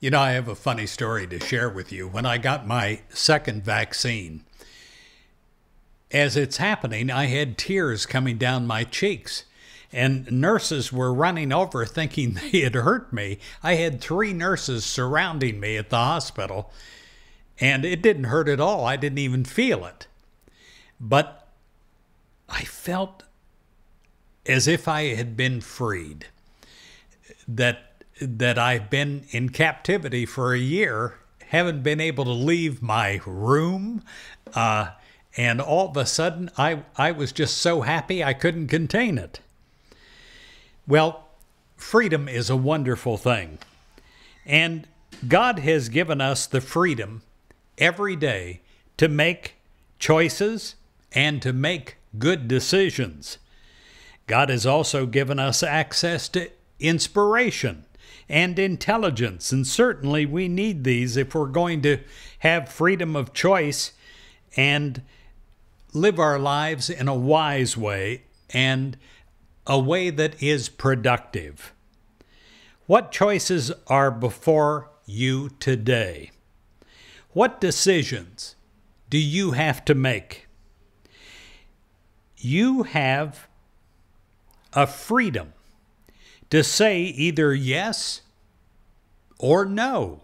You know, I have a funny story to share with you. When I got my second vaccine, as it's happening, I had tears coming down my cheeks, and nurses were running over thinking they had hurt me. I had three nurses surrounding me at the hospital, and it didn't hurt at all. I didn't even feel it. But I felt as if I had been freed, that that I've been in captivity for a year, haven't been able to leave my room. Uh, and all of a sudden, I, I was just so happy I couldn't contain it. Well, freedom is a wonderful thing. And God has given us the freedom every day to make choices and to make good decisions. God has also given us access to inspiration and intelligence. And certainly we need these if we're going to have freedom of choice and live our lives in a wise way and a way that is productive. What choices are before you today? What decisions do you have to make? You have a freedom to say either yes or no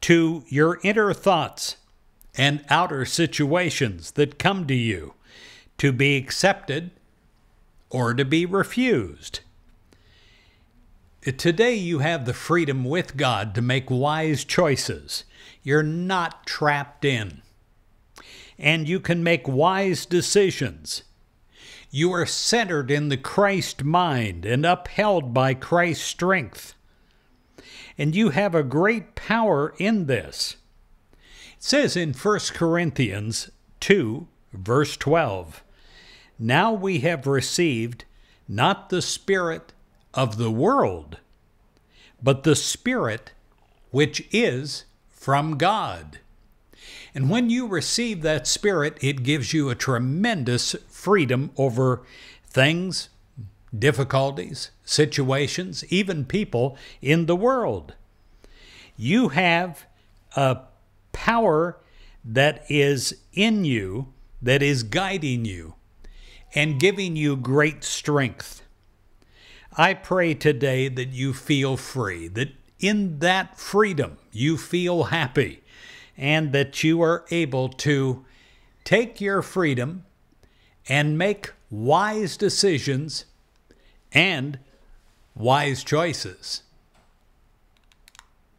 to your inner thoughts and outer situations that come to you to be accepted or to be refused. Today, you have the freedom with God to make wise choices. You're not trapped in. And you can make wise decisions you are centered in the Christ mind and upheld by Christ's strength. And you have a great power in this. It says in 1 Corinthians 2, verse 12 Now we have received not the Spirit of the world, but the Spirit which is from God and when you receive that Spirit, it gives you a tremendous freedom over things, difficulties, situations, even people in the world. You have a power that is in you, that is guiding you, and giving you great strength. I pray today that you feel free, that in that freedom you feel happy, and that you are able to take your freedom and make wise decisions and wise choices.